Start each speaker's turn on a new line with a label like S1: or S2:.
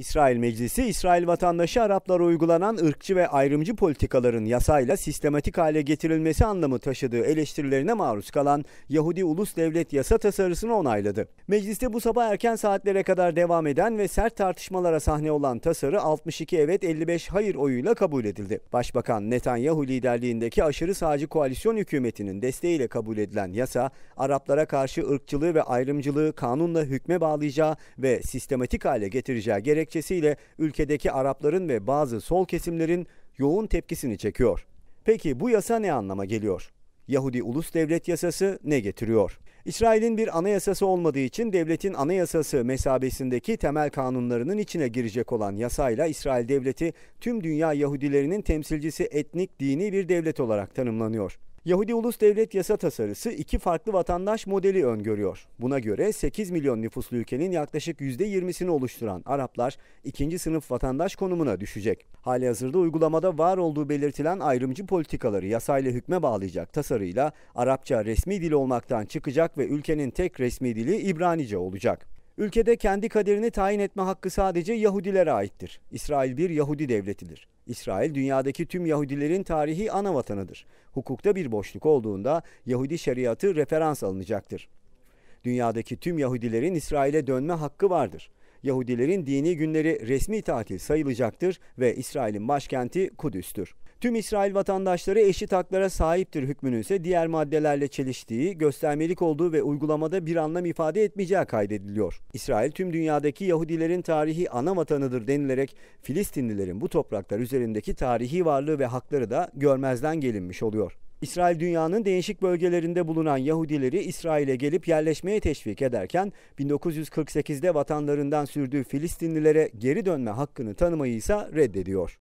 S1: İsrail Meclisi, İsrail vatandaşı Araplara uygulanan ırkçı ve ayrımcı politikaların yasayla sistematik hale getirilmesi anlamı taşıdığı eleştirilerine maruz kalan Yahudi Ulus Devlet Yasa tasarısını onayladı. Mecliste bu sabah erken saatlere kadar devam eden ve sert tartışmalara sahne olan tasarı 62 evet 55 hayır oyuyla kabul edildi. Başbakan Netanyahu liderliğindeki aşırı sağcı koalisyon hükümetinin desteğiyle kabul edilen yasa, Araplara karşı ırkçılığı ve ayrımcılığı kanunla hükme bağlayacağı ve sistematik hale getireceği gerek gerekçesiyle ülkedeki Arapların ve bazı sol kesimlerin yoğun tepkisini çekiyor. Peki bu yasa ne anlama geliyor? Yahudi Ulus Devlet Yasası ne getiriyor? İsrail'in bir anayasası olmadığı için devletin anayasası mesabesindeki temel kanunlarının içine girecek olan yasayla İsrail devleti tüm dünya Yahudilerinin temsilcisi etnik dini bir devlet olarak tanımlanıyor. Yahudi Ulus Devlet Yasa Tasarısı iki farklı vatandaş modeli öngörüyor. Buna göre 8 milyon nüfuslu ülkenin yaklaşık %20'sini oluşturan Araplar ikinci sınıf vatandaş konumuna düşecek. Hali hazırda uygulamada var olduğu belirtilen ayrımcı politikaları yasayla hükme bağlayacak tasarıyla Arapça resmi dil olmaktan çıkacak ve ülkenin tek resmi dili İbranice olacak. Ülkede kendi kaderini tayin etme hakkı sadece Yahudilere aittir. İsrail bir Yahudi devletidir. İsrail dünyadaki tüm Yahudilerin tarihi ana vatanıdır. Hukukta bir boşluk olduğunda Yahudi şeriatı referans alınacaktır. Dünyadaki tüm Yahudilerin İsrail'e dönme hakkı vardır. Yahudilerin dini günleri resmi tatil sayılacaktır ve İsrail'in başkenti Kudüs'tür. Tüm İsrail vatandaşları eşit haklara sahiptir hükmünün ise diğer maddelerle çeliştiği, göstermelik olduğu ve uygulamada bir anlam ifade etmeyeceği kaydediliyor. İsrail tüm dünyadaki Yahudilerin tarihi ana vatanıdır denilerek Filistinlilerin bu topraklar üzerindeki tarihi varlığı ve hakları da görmezden gelinmiş oluyor. İsrail dünyanın değişik bölgelerinde bulunan Yahudileri İsrail'e gelip yerleşmeye teşvik ederken 1948'de vatanlarından sürdüğü Filistinlilere geri dönme hakkını tanımayı ise reddediyor.